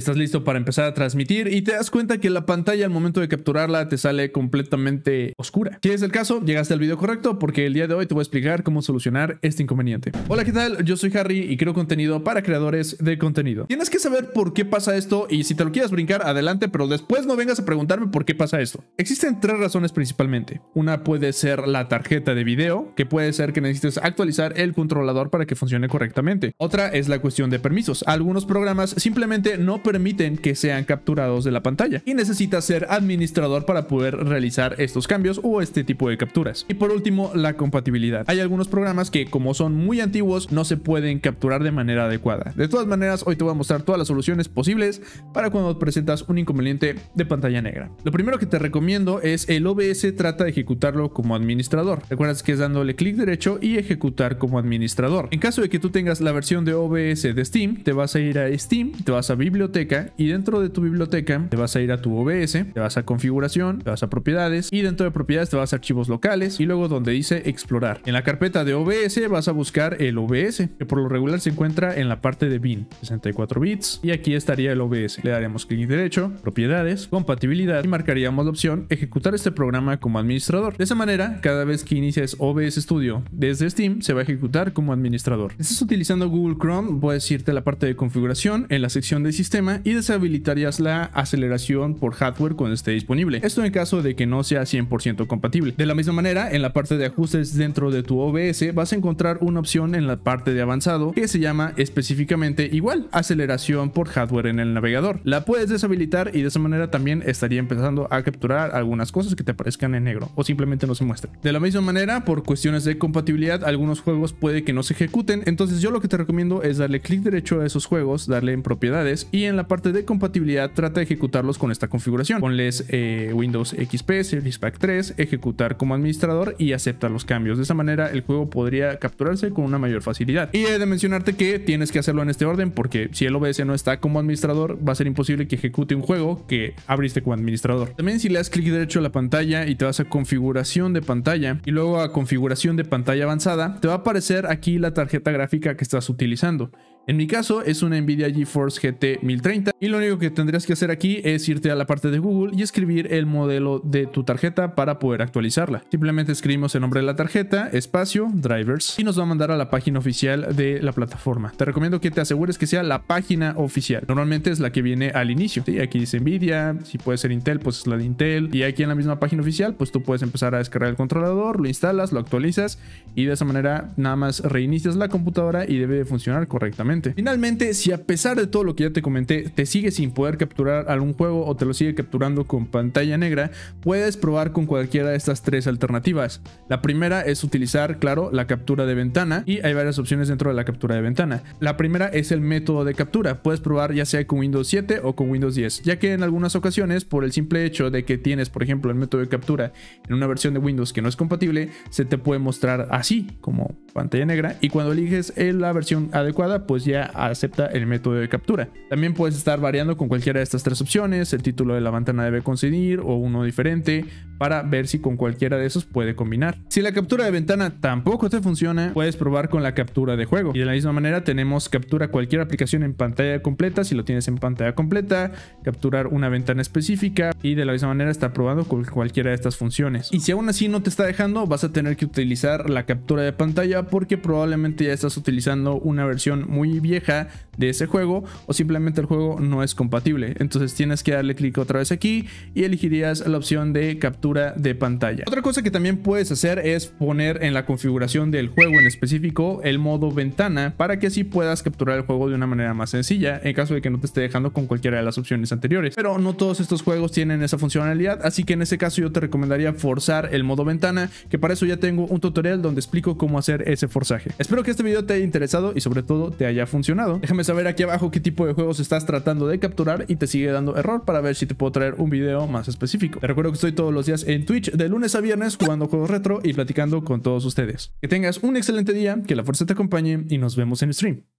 Estás listo para empezar a transmitir y te das cuenta que la pantalla al momento de capturarla te sale completamente oscura. Si es el caso, llegaste al video correcto porque el día de hoy te voy a explicar cómo solucionar este inconveniente. Hola, ¿qué tal? Yo soy Harry y creo contenido para creadores de contenido. Tienes que saber por qué pasa esto y si te lo quieres brincar, adelante, pero después no vengas a preguntarme por qué pasa esto. Existen tres razones principalmente. Una puede ser la tarjeta de video, que puede ser que necesites actualizar el controlador para que funcione correctamente. Otra es la cuestión de permisos. Algunos programas simplemente no permiten que sean capturados de la pantalla y necesitas ser administrador para poder realizar estos cambios o este tipo de capturas. Y por último, la compatibilidad. Hay algunos programas que como son muy antiguos no se pueden capturar de manera adecuada. De todas maneras, hoy te voy a mostrar todas las soluciones posibles para cuando presentas un inconveniente de pantalla negra. Lo primero que te recomiendo es el OBS trata de ejecutarlo como administrador. Recuerdas que es dándole clic derecho y ejecutar como administrador. En caso de que tú tengas la versión de OBS de Steam, te vas a ir a Steam, te vas a biblioteca y dentro de tu biblioteca te vas a ir a tu OBS, te vas a configuración, te vas a propiedades y dentro de propiedades te vas a archivos locales y luego donde dice explorar. En la carpeta de OBS vas a buscar el OBS, que por lo regular se encuentra en la parte de bin, 64 bits, y aquí estaría el OBS. Le daremos clic derecho, propiedades, compatibilidad y marcaríamos la opción ejecutar este programa como administrador. De esa manera, cada vez que inicies OBS Studio desde Steam, se va a ejecutar como administrador. Si estás utilizando Google Chrome, puedes irte a la parte de configuración en la sección de sistema y deshabilitarías la aceleración por hardware cuando esté disponible. Esto en caso de que no sea 100% compatible. De la misma manera, en la parte de ajustes dentro de tu OBS vas a encontrar una opción en la parte de avanzado que se llama específicamente igual, aceleración por hardware en el navegador. La puedes deshabilitar y de esa manera también estaría empezando a capturar algunas cosas que te aparezcan en negro o simplemente no se muestren. De la misma manera, por cuestiones de compatibilidad, algunos juegos puede que no se ejecuten, entonces yo lo que te recomiendo es darle clic derecho a esos juegos, darle en propiedades y en en la parte de compatibilidad trata de ejecutarlos con esta configuración. Ponles eh, Windows XP, Service Pack 3, ejecutar como administrador y aceptar los cambios. De esa manera el juego podría capturarse con una mayor facilidad. Y he de mencionarte que tienes que hacerlo en este orden porque si el OBS no está como administrador va a ser imposible que ejecute un juego que abriste como administrador. También si le das clic derecho a la pantalla y te vas a configuración de pantalla y luego a configuración de pantalla avanzada, te va a aparecer aquí la tarjeta gráfica que estás utilizando. En mi caso es una Nvidia GeForce GT 1030 y lo único que tendrías que hacer aquí es irte a la parte de Google y escribir el modelo de tu tarjeta para poder actualizarla. Simplemente escribimos el nombre de la tarjeta, espacio, drivers y nos va a mandar a la página oficial de la plataforma. Te recomiendo que te asegures que sea la página oficial. Normalmente es la que viene al inicio. Aquí dice Nvidia, si puede ser Intel, pues es la de Intel. Y aquí en la misma página oficial, pues tú puedes empezar a descargar el controlador, lo instalas, lo actualizas y de esa manera nada más reinicias la computadora y debe funcionar correctamente. Finalmente, si a pesar de todo lo que ya te comenté, te sigue sin poder capturar algún juego o te lo sigue capturando con pantalla negra, puedes probar con cualquiera de estas tres alternativas. La primera es utilizar, claro, la captura de ventana y hay varias opciones dentro de la captura de ventana. La primera es el método de captura, puedes probar ya sea con Windows 7 o con Windows 10, ya que en algunas ocasiones, por el simple hecho de que tienes, por ejemplo, el método de captura en una versión de Windows que no es compatible, se te puede mostrar así, como pantalla negra y cuando eliges eh, la versión adecuada pues ya acepta el método de captura. También puedes estar variando con cualquiera de estas tres opciones, el título de la ventana debe coincidir o uno diferente para ver si con cualquiera de esos puede combinar. Si la captura de ventana tampoco te funciona, puedes probar con la captura de juego. Y de la misma manera tenemos captura cualquier aplicación en pantalla completa, si lo tienes en pantalla completa, capturar una ventana específica y de la misma manera está probando con cualquiera de estas funciones. Y si aún así no te está dejando, vas a tener que utilizar la captura de pantalla porque probablemente ya estás utilizando una versión muy vieja de ese juego o simplemente el juego no es compatible. Entonces tienes que darle clic otra vez aquí y elegirías la opción de captura de pantalla. Otra cosa que también puedes hacer es poner en la configuración del juego en específico el modo ventana para que así puedas capturar el juego de una manera más sencilla en caso de que no te esté dejando con cualquiera de las opciones anteriores. Pero no todos estos juegos tienen esa funcionalidad, así que en ese caso yo te recomendaría forzar el modo ventana, que para eso ya tengo un tutorial donde explico cómo hacer ese forzaje. Espero que este video te haya interesado y sobre todo te haya funcionado. Déjame ver aquí abajo qué tipo de juegos estás tratando de capturar y te sigue dando error para ver si te puedo traer un video más específico. Te recuerdo que estoy todos los días en Twitch de lunes a viernes jugando juegos retro y platicando con todos ustedes. Que tengas un excelente día, que la fuerza te acompañe y nos vemos en stream.